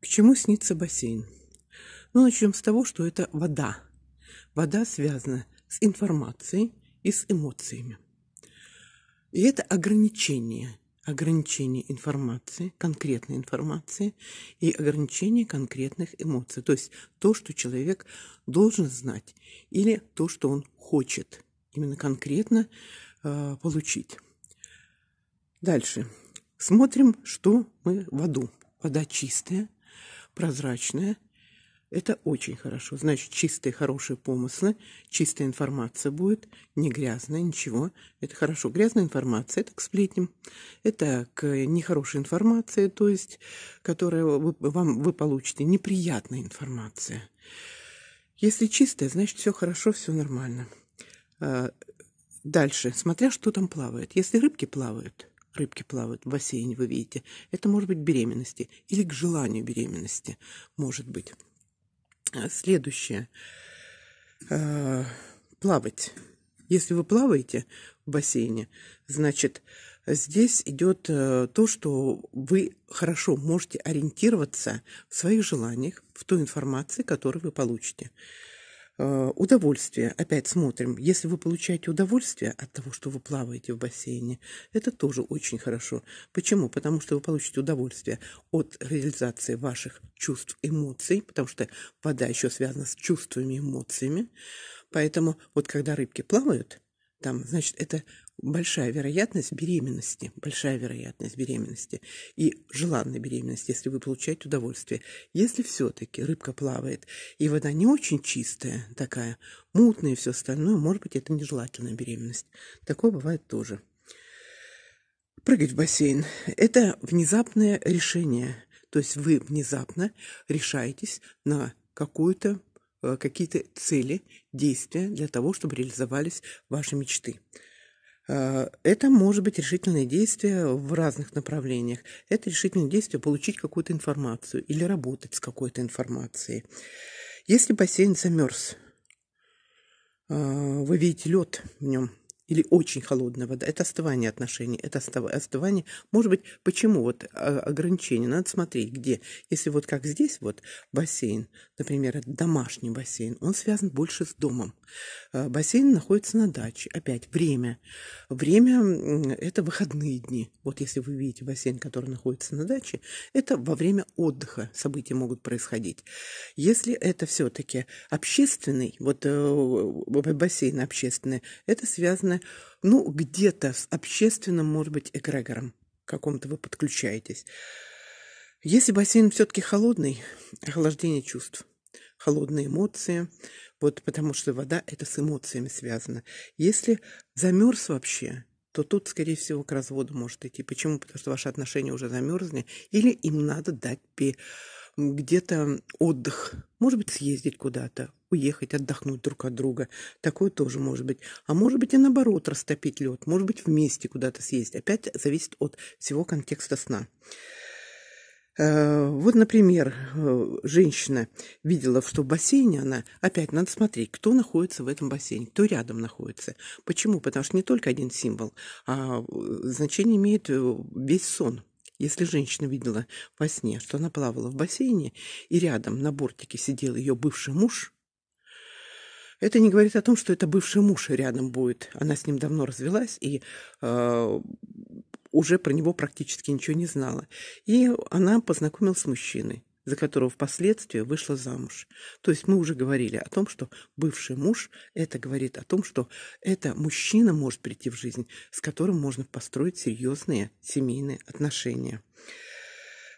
К чему снится бассейн? Ну, начнем с того, что это вода. Вода связана с информацией и с эмоциями. И это ограничение. Ограничение информации, конкретной информации и ограничение конкретных эмоций. То есть то, что человек должен знать или то, что он хочет именно конкретно э, получить. Дальше. Смотрим, что мы в аду. Вода чистая – прозрачная. Это очень хорошо. Значит, чистые, хорошие помыслы, чистая информация будет, не грязная, ничего. Это хорошо. Грязная информация – это к сплетням, это к нехорошей информации, то есть, которая вы, вам вы получите, неприятная информация. Если чистая, значит, все хорошо, все нормально. А, дальше, смотря что там плавает. Если рыбки плавают – Рыбки плавают в бассейне, вы видите. Это может быть беременности или к желанию беременности, может быть. А следующее. А, плавать. Если вы плаваете в бассейне, значит, здесь идет э, то, что вы хорошо можете ориентироваться в своих желаниях, в той информации, которую вы получите. Э, удовольствие. Опять смотрим. Если вы получаете удовольствие от того, что вы плаваете в бассейне, это тоже очень хорошо. Почему? Потому что вы получите удовольствие от реализации ваших чувств, эмоций, потому что вода еще связана с чувствами, эмоциями. Поэтому вот когда рыбки плавают, там, значит, это большая вероятность беременности, большая вероятность беременности и желанной беременности, если вы получаете удовольствие. Если все-таки рыбка плавает, и вода не очень чистая такая, мутная и все остальное, может быть, это нежелательная беременность. Такое бывает тоже. Прыгать в бассейн – это внезапное решение. То есть вы внезапно решаетесь на какую-то э, какие-то цели, действия для того, чтобы реализовались ваши мечты. Э, это может быть решительное действие в разных направлениях. Это решительное действие получить какую-то информацию или работать с какой-то информацией. Если бассейн замерз, э, вы видите лед в нем, или очень холодная вода. Это остывание отношений, это остывание. Может быть, почему вот а, ограничение? Надо смотреть, где. Если вот как здесь вот бассейн, например, домашний бассейн, он связан больше с домом. Э, бассейн находится на даче. Опять время. Время – это выходные дни. Вот если вы видите бассейн, который находится на даче, это во время отдыха события могут происходить. Если это все-таки общественный, вот э, бассейн общественный, это связано, ну, где-то с общественным, может быть, эгрегором каком-то вы подключаетесь. Если бассейн все-таки холодный, охлаждение чувств холодные эмоции, вот потому что вода это с эмоциями связано. Если замерз вообще, то тут, скорее всего, к разводу может идти. Почему? Потому что ваши отношения уже замерзли, или им надо дать где-то отдых. Может быть, съездить куда-то, уехать, отдохнуть друг от друга. Такое тоже может быть. А может быть и наоборот растопить лед. Может быть вместе куда-то съездить. Опять зависит от всего контекста сна. Э, вот, например, э, женщина видела, что в бассейне она, опять надо смотреть, кто находится в этом бассейне, кто рядом находится. Почему? Потому что не только один символ, а э, значение имеет весь сон. Если женщина видела во сне, что она плавала в бассейне, и рядом на бортике сидел ее бывший муж, это не говорит о том, что это бывший муж рядом будет. Она с ним давно развелась, и э, уже про него практически ничего не знала. И она познакомилась с мужчиной, за которого впоследствии вышла замуж. То есть мы уже говорили о том, что бывший муж – это говорит о том, что это мужчина может прийти в жизнь, с которым можно построить серьезные семейные отношения.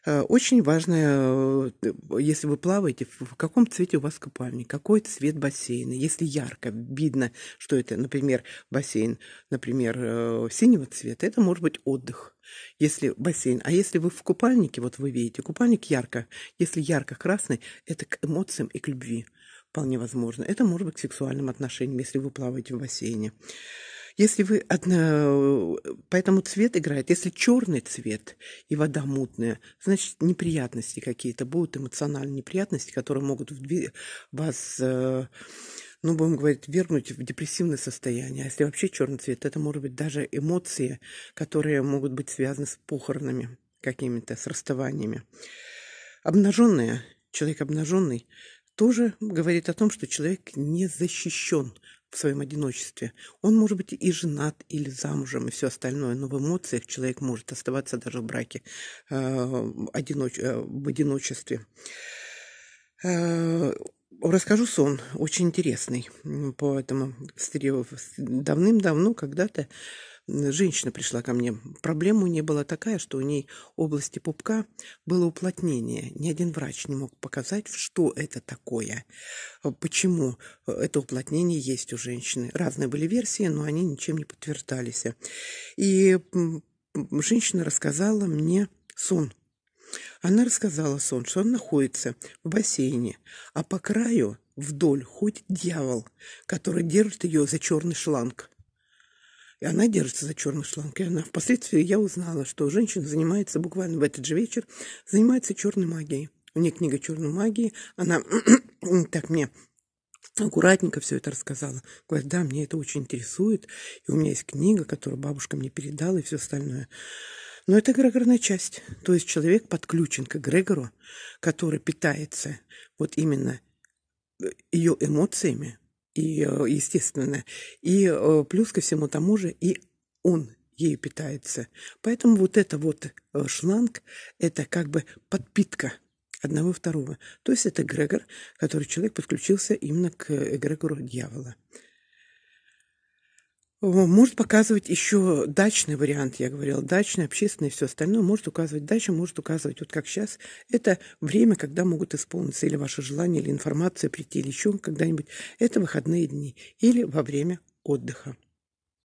Э, очень важно, э, э, если вы плаваете, в каком цвете у вас купальник, какой цвет бассейна. Если ярко видно, что это, например, бассейн, например, синего цвета, это может быть отдых если бассейн. А если вы в купальнике, вот вы видите, купальник ярко. Если ярко-красный, это к эмоциям и к любви. Вполне возможно. Это может быть к сексуальным отношениям, если вы плаваете в бассейне. Если вы одна... Э, Поэтому цвет играет. Если черный цвет и вода мутная, значит, неприятности какие-то будут, эмоциональные неприятности, которые могут вас, э, ну, будем говорить, вернуть в депрессивное состояние. А если вообще черный цвет, это может быть даже эмоции, которые могут быть связаны с похоронами какими-то, с расставаниями. Обнаженная, человек обнаженный, тоже говорит о том, что человек не защищен в своем одиночестве. Он может быть и женат, или замужем, и все остальное, но в эмоциях человек может оставаться даже в браке, э, одиноч... Э, в одиночестве. Э, расскажу сон, очень интересный. Поэтому давным-давно когда-то женщина пришла ко мне. Проблема у нее была такая, что у ней в области пупка было уплотнение. Ни один врач не мог показать, что это такое, э, почему э, это уплотнение есть у женщины. Разные были версии, но они ничем не подтверждались. И женщина рассказала мне сон. Она рассказала сон, что он находится в бассейне, а по краю вдоль ходит дьявол, который держит ее за черный шланг. И она держится за черный шланг. И она впоследствии я узнала, что женщина занимается буквально в этот же вечер, занимается черной магией. У нее книга черной магии. Она так мне аккуратненько все это рассказала. Говорит, да, мне это очень интересует. И у меня есть книга, которую бабушка мне передала и все остальное. Но это эгрегорная часть. То есть человек подключен к эгрегору, который питается вот именно э, ее эмоциями, и, э, естественно. И э, плюс ко всему тому же и он ею питается. Поэтому вот это вот э, шланг, это как бы подпитка одного второго. То есть это эгрегор, который человек подключился именно к эгрегору дьявола. Может показывать еще дачный вариант, я говорила, дачный, общественный и все остальное. Может указывать дача, может указывать, вот как сейчас, это время, когда могут исполниться или ваше желание, или информация прийти, или еще когда-нибудь. Это выходные дни или во время отдыха.